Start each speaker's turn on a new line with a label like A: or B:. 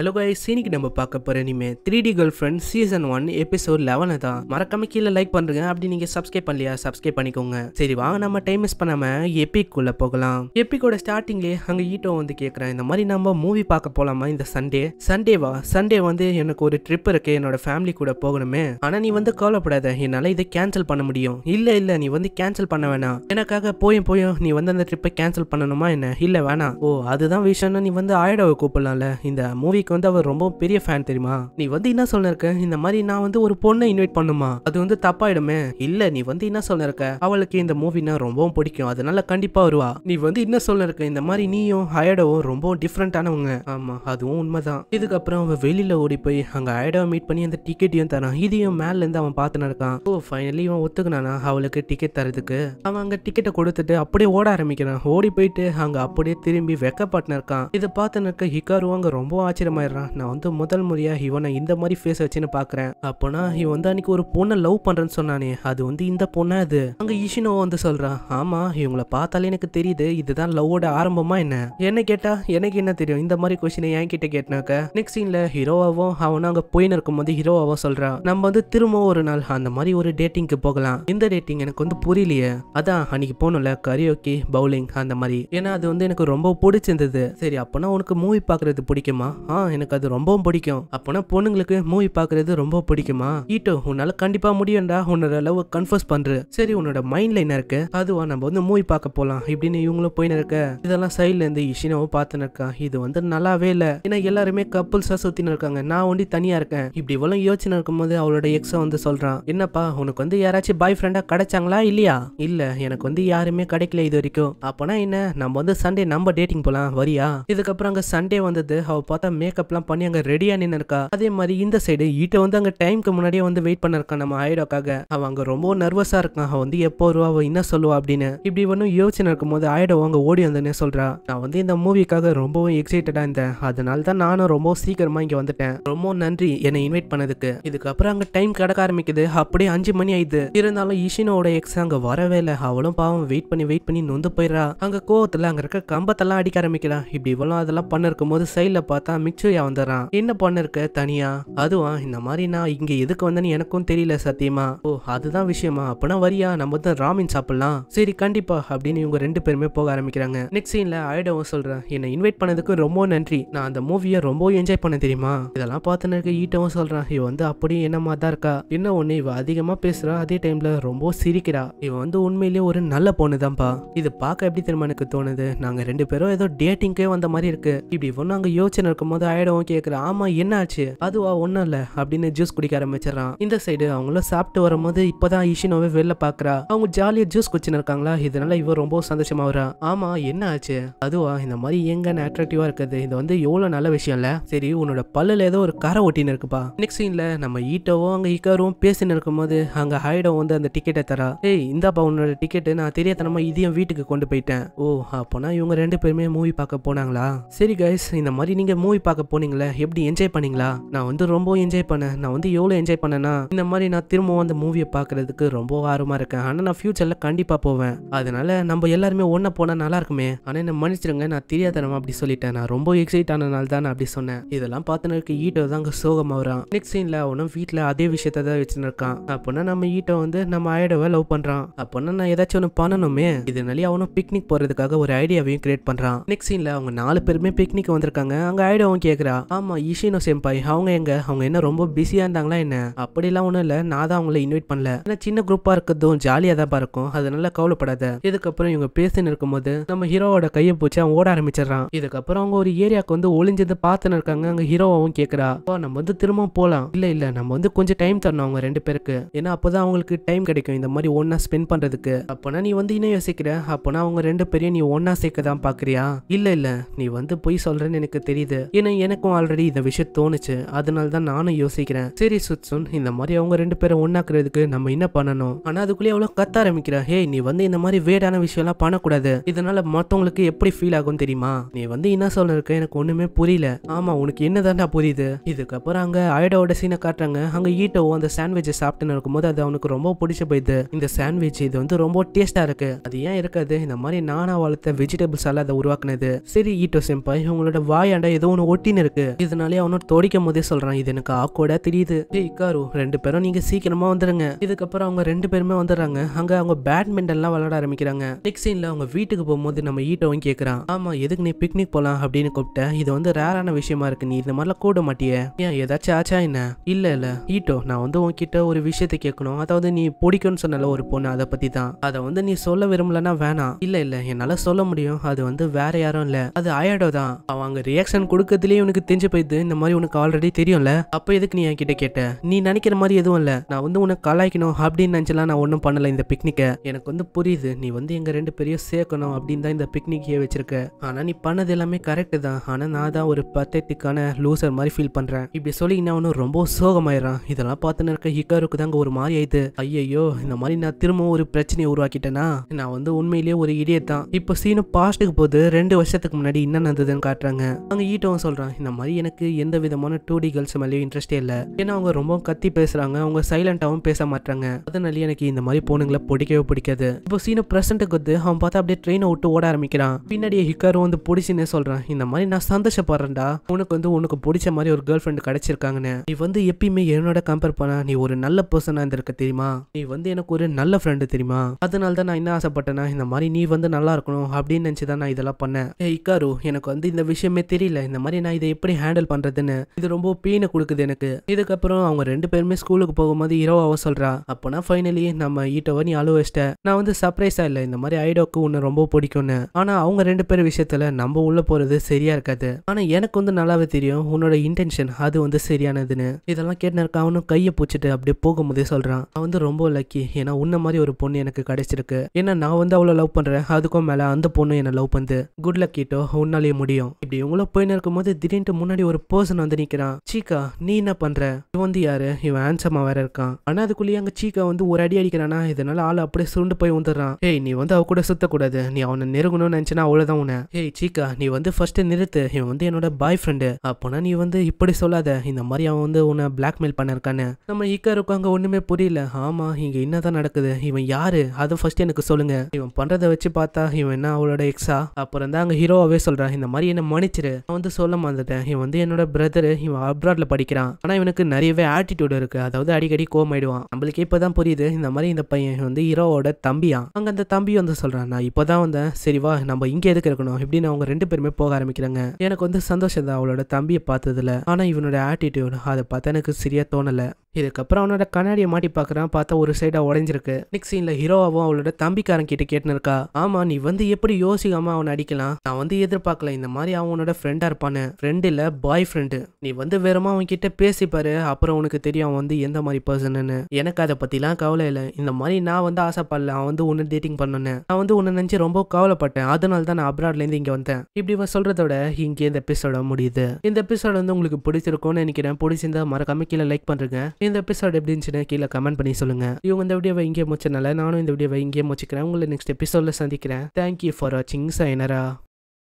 A: hello கை சீனிக்கு நம்ம பார்க்க போகிற இனிமே three D girlfriend season one episode eleven தான் மறக்காம கீழே லைக் பண்ணுங்க அப்படி நீங்கள் சப்ஸ்கிரைப் பண்ணலையா சப்ஸ்கிரைப் பண்ணிக்கோங்க சரி வாங்க நம்ம டைம் மிஸ் பண்ணாமல் குள்ள போகலாம் எப்பிக்கோட ஸ்டார்டிங்லே அங்கே ஈட்டோ வந்து கேட்குறேன் இந்த மாதிரி நம்ம மூவி பார்க்க போகலாமா இந்த சண்டே சண்டேவா சண்டே வந்து எனக்கு ஒரு ட்ரிப் இருக்கு என்னோட ஃபேமிலி கூட போகணுமே ஆனால் நீ வந்து கவலைப்படாத என்னால் இதை கேன்சல் பண்ண முடியும் இல்லை இல்லை நீ வந்து கேன்சல் பண்ண வேணாம் எனக்காக போயும் போயும் நீ வந்து அந்த ட்ரிப்பை கேன்சல் பண்ணணுமா என்ன இல்லை வேணாம் ஓ அதுதான் விஷயம்னா நீ வந்து ஆயிடாவை கூப்பிடலாம்ல இந்த மூவி விஜய்க்கு வந்து அவர் ரொம்ப பெரிய ஃபேன் தெரியுமா நீ வந்து என்ன சொல்லிருக்க இந்த மாதிரி நான் வந்து ஒரு பொண்ணை இன்வைட் பண்ணுமா அது வந்து தப்பாயிடுமே இல்ல நீ வந்து என்ன சொல்லிருக்க அவளுக்கு இந்த மூவினா ரொம்பவும் பிடிக்கும் அதனால கண்டிப்பா வருவா நீ வந்து என்ன சொல்லிருக்க இந்த மாதிரி நீயும் ஹயடவும் ரொம்ப டிஃப்ரெண்டானவங்க ஆமா அதுவும் உண்மைதான் இதுக்கப்புறம் அவன் வெளியில ஓடி போய் அங்க ஹயடோவை மீட் பண்ணி அந்த டிக்கெட்டையும் தரான் இதையும் மேல இருந்து அவன் பார்த்து நடக்கான் ஓ ஃபைனலி இவன் ஒத்துக்கினானா அவளுக்கு டிக்கெட் தரதுக்கு அவன் அங்க டிக்கெட்டை கொடுத்துட்டு அப்படியே ஓட ஆரம்பிக்கிறான் ஓடி போயிட்டு அங்க அப்படியே திரும்பி வெக்கப்பட்டு இருக்கான் இதை பார்த்து நிற்க ஹிக்காரு அங்க ரொம்ப ஆச்சரியமா ஆயிடுறான் நான் வந்து முதல் முறையா இவனை இந்த மாதிரி ஃபேஸ் வச்சுன்னு பாக்குறேன் அப்போனா இவன் வந்து அன்னைக்கு ஒரு பொண்ணை லவ் பண்றேன்னு சொன்னானே அது வந்து இந்த பொண்ணா அது அங்க இஷினோ வந்து சொல்றான் ஆமா இவங்கள பார்த்தாலே எனக்கு தெரியுது இதுதான் லவ்வோட ஆரம்பமா என்ன என்ன கேட்டா எனக்கு என்ன தெரியும் இந்த மாதிரி கொஸ்டினை என் கிட்ட கேட்டினாக்க நெக்ஸ்ட் சீன்ல ஹீரோவாவும் அவனும் அங்க போயின்னு இருக்கும்போது ஹீரோவாவும் சொல்றான் நம்ம வந்து திரும்ப ஒரு நாள் அந்த மாதிரி ஒரு டேட்டிங்க்கு போகலாம் இந்த டேட்டிங் எனக்கு வந்து புரியலையே அதான் அன்னைக்கு போகணும்ல கரியோக்கி பவுலிங் அந்த மாதிரி ஏன்னா அது வந்து எனக்கு ரொம்ப பிடிச்சிருந்தது சரி அப்பனா உனக்கு மூவி பாக்குறது பிடிக்குமா ஆ எனக்கு அது ரொம்பவும் பிடிக்கும் அப்போனா பொண்ணுங்களுக்கு மூவி பார்க்கறது ரொம்ப பிடிக்குமா ஈட்டோ உன்னால கண்டிப்பா முடியும்டா உன்னோட லவ் கன்ஃபர்ஸ் பண்ற சரி உன்னோட மைண்ட்ல என்ன இருக்கு அதுவா நம்ம வந்து மூவி பார்க்க போலாம் இப்படின்னு இவங்களும் போய் இருக்க இதெல்லாம் சைட்ல இருந்து இஷினாவும் பார்த்துன்னு இருக்கான் இது வந்து நல்லாவே இல்லை ஏன்னா எல்லாருமே கப்புள்ஸா சுத்தின்னு இருக்காங்க நான் ஒண்டி தனியா இருக்கேன் இப்படி இவ்வளவு யோசனை போது அவளோட எக்ஸ வந்து சொல்றான் என்னப்பா உனக்கு வந்து யாராச்சும் பாய் ஃப்ரெண்டா கிடைச்சாங்களா இல்லையா இல்ல எனக்கு வந்து யாருமே கிடைக்கல இது வரைக்கும் அப்பனா என்ன நம்ம வந்து சண்டே நம்ம டேட்டிங் போலாம் வரியா இதுக்கப்புறம் அங்க சண்டே வந்தது அவ பார்த்தா மேக்கப்லாம் பண்ணி அங்கே ரெடியாக நின்று இருக்கா அதே மாதிரி இந்த சைடு ஈட்ட வந்து அங்க டைம்க்கு முன்னாடியே வந்து வெயிட் பண்ணிருக்கான் நம்ம ஆயிடோக்காக அவன் அங்க ரொம்ப நர்வஸா இருக்கான் அவன் வந்து எப்போ வருவா அவன் என்ன சொல்லுவா அப்படின்னு இப்படி ஒன்றும் யோசனை போது ஆயிடோ அங்க ஓடி வந்தேன்னு சொல்றா நான் வந்து இந்த மூவிக்காக ரொம்பவும் எக்ஸைட்டடா இருந்தேன் அதனால தான் நானும் ரொம்ப சீக்கிரமா இங்க வந்துட்டேன் ரொம்ப நன்றி என்னை இன்வைட் பண்ணதுக்கு இதுக்கப்புறம் அங்க டைம் கிடக்க ஆரம்பிக்குது அப்படியே அஞ்சு மணி ஆயிடுது இருந்தாலும் ஈஷினோட எக்ஸ் அங்க வரவே இல்லை அவளும் பாவம் வெயிட் பண்ணி வெயிட் பண்ணி நொந்து போயிடறா அங்க கோவத்துல அங்க இருக்க கம்பத்தெல்லாம் அடிக்க ஆரம்பிக்கிறா இப்படி இவ்வளவு அதெல்லாம் பண்ணிருக்கும் போது சைட்ல பார்த்தா மிக் அவன் வந்துடுறான் என்ன பண்ணிருக்க தனியா அதுவா இந்த மாதிரி நான் இங்க எதுக்கு வந்தேன்னு எனக்கும் தெரியல சத்தியமா ஓ அதுதான் விஷயமா அப்பனா வரியா நம்ம தான் ராமின் சாப்பிடலாம் சரி கண்டிப்பா அப்படின்னு இவங்க ரெண்டு பேருமே போக ஆரம்பிக்கிறாங்க நெக்ஸ்ட் சீன்ல ஆயிடவும் சொல்றேன் என்னை இன்வைட் பண்ணதுக்கு ரொம்ப நன்றி நான் அந்த மூவியை ரொம்ப என்ஜாய் பண்ண தெரியுமா இதெல்லாம் பார்த்துன்னு ஈட்டவும் சொல்றான் இவ வந்து அப்படியே என்னமா தான் இருக்கா என்ன ஒண்ணு இவ அதிகமா பேசுறா அதே டைம்ல ரொம்ப சிரிக்கிறா இவ வந்து உண்மையிலேயே ஒரு நல்ல பொண்ணுதான்ப்பா இது பார்க்க எப்படி தெரியுமா எனக்கு தோணுது நாங்க ரெண்டு பேரும் ஏதோ டேட்டிங்கே வந்த மாதிரி இருக்கு இப்படி ஒன்னும் அங்க யோசனை இருக்கும் போது ஆயிடும் கேட்குறான் ஆமா என்னாச்சு அதுவா ஒண்ணும் இல்லை அப்படின்னு ஜூஸ் குடிக்க ஆரம்பிச்சிடறான் இந்த சைடு அவங்களும் சாப்பிட்டு வரும்போது இப்போதான் இஷினோவே வெளில பாக்குறா அவங்க ஜாலியாக ஜூஸ் குடிச்சுன்னு இருக்காங்களா இதனால இவ ரொம்ப சந்தோஷமா வரா ஆமா என்ன ஆச்சு அதுவா இந்த மாதிரி எங்க அட்ராக்டிவா இருக்குது இது வந்து எவ்வளோ நல்ல விஷயம் இல்ல சரி உன்னோட பல்லில் ஏதோ ஒரு கரை ஒட்டின்னு இருக்குப்பா நெக்ஸ்ட் சீன்ல நம்ம ஈட்டோவும் அங்கே இக்காரும் பேசின்னு இருக்கும்போது அங்கே ஹைடோ வந்து அந்த டிக்கெட்டை தரா ஏய் இந்தாப்பா உன்னோட டிக்கெட்டு நான் தெரியாதனமா இதையும் வீட்டுக்கு கொண்டு போயிட்டேன் ஓ அப்போனா இவங்க ரெண்டு பேருமே மூவி பார்க்க போனாங்களா சரி கைஸ் இந்த மாதிரி நீங்கள் மூவி பார்க்க பார்க்க போனீங்களே எப்படி என்ஜாய் பண்ணீங்களா நான் வந்து ரொம்ப என்ஜாய் பண்ணேன் நான் வந்து எவ்வளோ என்ஜாய் பண்ணேன்னா இந்த மாதிரி நான் திரும்பவும் அந்த மூவியை பார்க்கறதுக்கு ரொம்ப ஆர்வமாக இருக்கேன் ஆனால் நான் ஃபியூச்சரில் கண்டிப்பாக போவேன் அதனால நம்ம எல்லாருமே ஒன்றை போனால் நல்லா இருக்குமே ஆனால் என்ன மன்னிச்சிருங்க நான் தெரியாதனமா அப்படி சொல்லிட்டேன் நான் ரொம்ப எக்ஸைட் ஆன நாள் தான் நான் அப்படி சொன்னேன் இதெல்லாம் பார்த்தனருக்கு ஈட்டோ தான் அங்கே சோகமாக வரான் நெக்ஸ்ட் சீனில் அவனும் வீட்டில் அதே விஷயத்த தான் வச்சுன்னு இருக்கான் அப்போனா நம்ம ஈட்டோ வந்து நம்ம ஆயிடவை லவ் பண்ணுறான் அப்போனா நான் ஏதாச்சும் ஒன்று பண்ணணுமே இதனால அவனும் பிக்னிக் போகிறதுக்காக ஒரு ஐடியாவையும் கிரியேட் பண்ணுறான் நெக்ஸ்ட் சீனில் அவங்க நாலு பேருமே பிக்னிக் வந்திருக்காங்க அங்கே ஆயிடவும் கேக்குறா ஆமா ஈஷினோ செம்பாய் அவங்க எங்க அவங்க என்ன ரொம்ப பிஸியாக இருந்தாங்களா என்ன அப்படிலாம் ஒன்றும் இல்லை நான் தான் அவங்கள இன்வைட் பண்ணல ஏன்னா சின்ன குரூப்பா இருக்கிறதும் ஜாலியாக தான் இருக்கும் அதனால கவலைப்படாத இதுக்கப்புறம் இவங்க இருக்கும் இருக்கும்போது நம்ம ஹீரோவோட கையை போச்சு அவன் ஓட ஆரம்பிச்சிடறான் இதுக்கப்புறம் அவங்க ஒரு ஏரியாவுக்கு வந்து ஒளிஞ்சது பார்த்துன்னு இருக்காங்க அங்க ஹீரோவாவும் கேக்குறா நம்ம வந்து திரும்ப போகலாம் இல்லை இல்லை நம்ம வந்து கொஞ்சம் டைம் தரணும் அவங்க ரெண்டு பேருக்கு ஏன்னா அப்பதான் அவங்களுக்கு டைம் கிடைக்கும் இந்த மாதிரி ஒன்னா ஸ்பெண்ட் பண்றதுக்கு அப்பனா நீ வந்து இன்னும் யோசிக்கிற அப்பனா அவங்க ரெண்டு பேரையும் நீ ஒன்னா சேர்க்கதான் பாக்குறியா இல்ல இல்ல நீ வந்து பொய் சொல்றேன்னு எனக்கு தெரியுது ஏன்னா எனக்கும் ஆல்ரெடி இந்த விஷயம் தோணுச்சு அதனால தான் நானும் யோசிக்கிறேன் சரி சுட்சுன் இந்த மாதிரி அவங்க ரெண்டு பேரும் ஒன்னாக்குறதுக்கு நம்ம என்ன பண்ணணும் ஆனா அதுக்குள்ளே அவ்வளவு கத்த ஆரம்பிக்கிற ஹே நீ வந்து இந்த மாதிரி வேடான விஷயம்லாம் பண்ணக்கூடாது இதனால மற்றவங்களுக்கு எப்படி ஃபீல் ஆகும் தெரியுமா நீ வந்து என்ன சொல்ல இருக்க எனக்கு ஒண்ணுமே புரியல ஆமா உனக்கு என்னதான்டா புரியுது இதுக்கப்புறம் அங்க அயோடோட சீனை காட்டுறாங்க அங்க ஈட்டோ அந்த சாண்ட்விச்சை சாப்பிட்டுன்னு போது அது அவனுக்கு ரொம்ப பிடிச்ச போயிது இந்த சாண்ட்விச் இது வந்து ரொம்ப டேஸ்டா இருக்கு அது ஏன் இருக்காது இந்த மாதிரி நானா வளர்த்த வெஜிடபிள்ஸ் எல்லாம் அதை உருவாக்குனது சரி ஈட்டோ செம்பாய் உங்களோட வாயாண்டா ஏதோ ஒன்று ஒட்டி ரொட்டீன் இருக்கு இதனாலே அவனோட தோடிக்கும் போதே சொல்றான் இது எனக்கு ஆக்கோட தெரியுது இக்காரு ரெண்டு பேரும் நீங்க சீக்கிரமா வந்துருங்க இதுக்கப்புறம் அவங்க ரெண்டு பேருமே வந்துடுறாங்க அங்க அவங்க பேட்மிண்டன்லாம் விளையாட ஆரம்பிக்கிறாங்க நெக்ஸ்ட் அவங்க வீட்டுக்கு போகும்போது நம்ம ஈட்டவும் கேக்குறான் ஆமா எதுக்கு நீ பிக்னிக் போலாம் அப்படின்னு கூப்பிட்டேன் இது வந்து ரேரான விஷயமா இருக்கு நீ இந்த மாதிரிலாம் கூட மாட்டிய ஏன் ஏதாச்சும் ஆச்சா என்ன இல்ல இல்ல ஈட்டோ நான் வந்து உன்கிட்ட ஒரு விஷயத்த கேட்கணும் அதாவது நீ பிடிக்கும்னு சொன்னல ஒரு பொண்ணு அதை பத்தி தான் அதை வந்து நீ சொல்ல விரும்பலன்னா வேணாம் இல்ல இல்ல என்னால சொல்ல முடியும் அது வந்து வேற யாரும் இல்ல அது அயடோ தான் அவன் அங்க ரியாக்ஷன் கொடுக்கறதுலயே ஏற்கனவே உனக்கு தெரிஞ்சு போயிது இந்த மாதிரி உனக்கு ஆல்ரெடி தெரியும்ல அப்போ எதுக்கு நீ என்கிட்ட கேட்ட நீ நினைக்கிற மாதிரி எதுவும் இல்லை நான் வந்து உனக்கு கலாய்க்கணும் அப்படின்னு நினைச்சலாம் நான் ஒன்றும் பண்ணலை இந்த பிக்னிக்கை எனக்கு வந்து புரியுது நீ வந்து எங்கள் ரெண்டு பேரையும் சேர்க்கணும் அப்படின்னு தான் இந்த பிக்னிக்கே வச்சிருக்க ஆனால் நீ பண்ணது எல்லாமே கரெக்டு தான் ஆனால் நான் தான் ஒரு பத்தேத்துக்கான லூசர் மாதிரி ஃபீல் பண்ணுறேன் இப்படி சொல்லி இன்னும் ரொம்ப சோகமாயிடறான் இதெல்லாம் பார்த்துன்னு இருக்க ஹிக்காருக்கு தாங்க ஒரு மாதிரி ஆயிடுது ஐயையோ இந்த மாதிரி நான் திரும்பவும் ஒரு பிரச்சனையை உருவாக்கிட்டேன்னா நான் வந்து உண்மையிலேயே ஒரு இடியத்தான் இப்போ சீனு பாஸ்ட்டுக்கு போது ரெண்டு வருஷத்துக்கு முன்னாடி என்ன நடந்ததுன்னு காட்டுறாங்க அங்க ஈட்டவும் சொல்கிறேன் சொல்கிறான் இந்த மாதிரி எனக்கு எந்த விதமான டூ டி கேர்ள்ஸ் மேலேயும் இன்ட்ரெஸ்டே இல்லை ஏன்னா அவங்க ரொம்ப கத்தி பேசுகிறாங்க அவங்க சைலண்ட்டாகவும் பேச மாட்டாங்க அதனாலேயே எனக்கு இந்த மாதிரி போனுங்களை பிடிக்கவே பிடிக்காது இப்போ சீனை ப்ரெசண்ட்டுக்கு வந்து அவன் பார்த்தா அப்படியே ட்ரெயினை விட்டு ஓட ஆரம்பிக்கிறான் பின்னாடியே ஹிக்காரும் வந்து பிடிச்சின்னு சொல்கிறான் இந்த மாதிரி நான் சந்தோஷப்படுறேன்டா உனக்கு வந்து உனக்கு பிடிச்ச மாதிரி ஒரு கேர்ள் ஃப்ரெண்டு கிடைச்சிருக்காங்கன்னு நீ வந்து எப்பயுமே என்னோட கம்பேர் பண்ண நீ ஒரு நல்ல பர்சனாக இருந்திருக்க தெரியுமா நீ வந்து எனக்கு ஒரு நல்ல ஃப்ரெண்டு தெரியுமா அதனால தான் நான் என்ன ஆசைப்பட்டேன்னா இந்த மாதிரி நீ வந்து நல்லா இருக்கணும் அப்படின்னு நினச்சி தான் நான் இதெல்லாம் பண்ணேன் ஏ இக்காரு எனக்கு வந்து இந்த விஷயமே தெரியல இந்த மாதிரி நான் இதை எப்படி ஹேண்டில் பண்ணுறதுன்னு இது ரொம்ப பீனை கொடுக்குது எனக்கு இதுக்கப்புறம் அவங்க ரெண்டு பேருமே ஸ்கூலுக்கு போகும்போது இரவாவோ சொல்கிறா அப்போனா ஃபைனலி நம்ம ஈட்டோவை நீ அழுவ நான் வந்து சர்ப்ரைஸாக இல்லை இந்த மாதிரி ஐடோக்கு உன்னை ரொம்ப பிடிக்கும்னு ஆனால் அவங்க ரெண்டு பேர் விஷயத்தில் நம்ம உள்ளே போகிறது சரியாக இருக்காது ஆனால் எனக்கு வந்து நல்லாவே தெரியும் உன்னோட இன்டென்ஷன் அது வந்து சரியானதுன்னு இதெல்லாம் கேட்டுனாக்கா அவனும் கையை பிடிச்சிட்டு அப்படியே போகும்போதே சொல்கிறான் அவன் வந்து ரொம்ப லக்கி ஏன்னா உன்ன மாதிரி ஒரு பொண்ணு எனக்கு கிடைச்சிருக்கு ஏன்னா நான் வந்து அவ்வளோ லவ் பண்ணுறேன் அதுக்கும் மேலே அந்த பொண்ணு என்னை லவ் பண்ணுது குட் கிட்டோ உன்னாலேயே முடியும் இப்படி இவங்களோ போயின்னு இருக்கும்போது திடீர்னு முன்னாடி ஒரு பர்சன் வந்து நிற்கிறான் சீக்கா நீ என்ன பண்ற இவன் வந்து யாரு இவன் ஆன்சமா வேற இருக்கான் ஆனால் அதுக்குள்ளேயே அங்கே சீக்கா வந்து ஒரு அடி அடிக்கிறானா இதனால ஆள் அப்படியே சுருண்டு போய் வந்துடுறான் ஏய் நீ வந்து அவ கூட சுத்தக்கூடாது நீ அவனை நெருங்கணும்னு நினைச்சனா அவ்வளவுதான் உன ஏய் சீக்கா நீ வந்து ஃபர்ஸ்ட் நிறுத்து இவன் வந்து என்னோட பாய் ஃப்ரெண்டு அப்போனா நீ வந்து இப்படி சொல்லாத இந்த மாதிரி அவன் வந்து உன்னை பிளாக்மெயில் பண்ணிருக்கான்னு நம்ம இக்காருக்கு அங்க ஒண்ணுமே புரியல ஆமா இங்கே என்னதான் நடக்குது இவன் யாரு அது ஃபர்ஸ்ட் எனக்கு சொல்லுங்க இவன் பண்றத வச்சு பார்த்தா இவன் என்ன அவளோட எக்ஸா அப்புறம் தான் அங்கே ஹீரோவாவே சொல்கிறான் இந்த மாதிரி என்னை மன்னிச்சிரு அவன் வந்து சொல்ல வந்துட்டேன் இவன் வந்து என்னோட பிரதர் இவன் அப்ராடில் படிக்கிறான் ஆனால் இவனுக்கு நிறையவே ஆட்டிடியூட் இருக்குது அதாவது அடிக்கடி கோமாயிடுவான் நம்மளுக்கு இப்போ தான் புரியுது இந்த மாதிரி இந்த பையன் வந்து ஹீரோவோட தம்பியான் அங்கே அந்த தம்பி வந்து சொல்கிறான் நான் இப்போ தான் வந்தேன் சரிவா நம்ம இங்கே எதுக்கு இருக்கணும் இப்படின்னு அவங்க ரெண்டு பேருமே போக ஆரம்பிக்கிறாங்க எனக்கு வந்து சந்தோஷம் தான் அவளோட தம்பியை பார்த்ததில்ல ஆனால் இவனோட ஆட்டிடியூட் அதை பார்த்தா எனக்கு சரியாக தோணலை இதுக்கப்புறம் அவனோட கண்ணாடியை மாட்டி பார்க்குறான் பார்த்தா ஒரு சைடாக உடஞ்சிருக்கு நெக்ஸ்ட் சீனில் ஹீரோவாவும் அவளோட தம்பிக்காரன் கிட்ட கேட்டுன்னு இருக்கா ஆமா நீ வந்து எப்படி யோசிக்காம அவனை அடிக்கலாம் நான் வந்து எதிர்பார்க்கல இந்த மாதிரி அவனோட ஃப்ரெண்டா இருப்பானு ஃப்ரெண்ட் இல்ல பாய் ஃப்ரெண்டு நீ வந்து வெறுமா அவன் கிட்ட பேசிப்பாரு அப்புறம் உனக்கு தெரியும் அவன் வந்து எந்த மாதிரி பர்சன்னு எனக்கு அதை பற்றிலாம் கவலை இல்லை இந்த மாதிரி நான் வந்து ஆசைப்படல அவன் வந்து உன்னை டேட்டிங் பண்ணனு நான் வந்து உன்னை நினைச்சு ரொம்ப கவலைப்பட்டேன் அதனால தான் நான் அப்ராட்ல இருந்து இங்க வந்தேன் இப்படி இவன் சொல்றதோட இங்கே இந்த எபிசோட முடியுது இந்த எபிசோட வந்து உங்களுக்கு பிடிச்சிருக்கும்னு நினைக்கிறேன் பிடிச்சிருந்தா மறக்காம கீழே லைக் பண்றேங்க இந்த எபிசோட் எப்படி இருந்துச்சுன்னா கீழே கமெண்ட் பண்ணி சொல்லுங்க இவங்க இந்த வீடியோவை இங்கே முடிச்சனால நானும் இந்த வீடியோவை இங்கே முடிச்சுக்கிறேன் உங்களை நெக்ஸ்ட் எபிசோடில் சந்திக்கிறேன் தேங்க்யூ ஃபார் வாட்சிங் சைனரா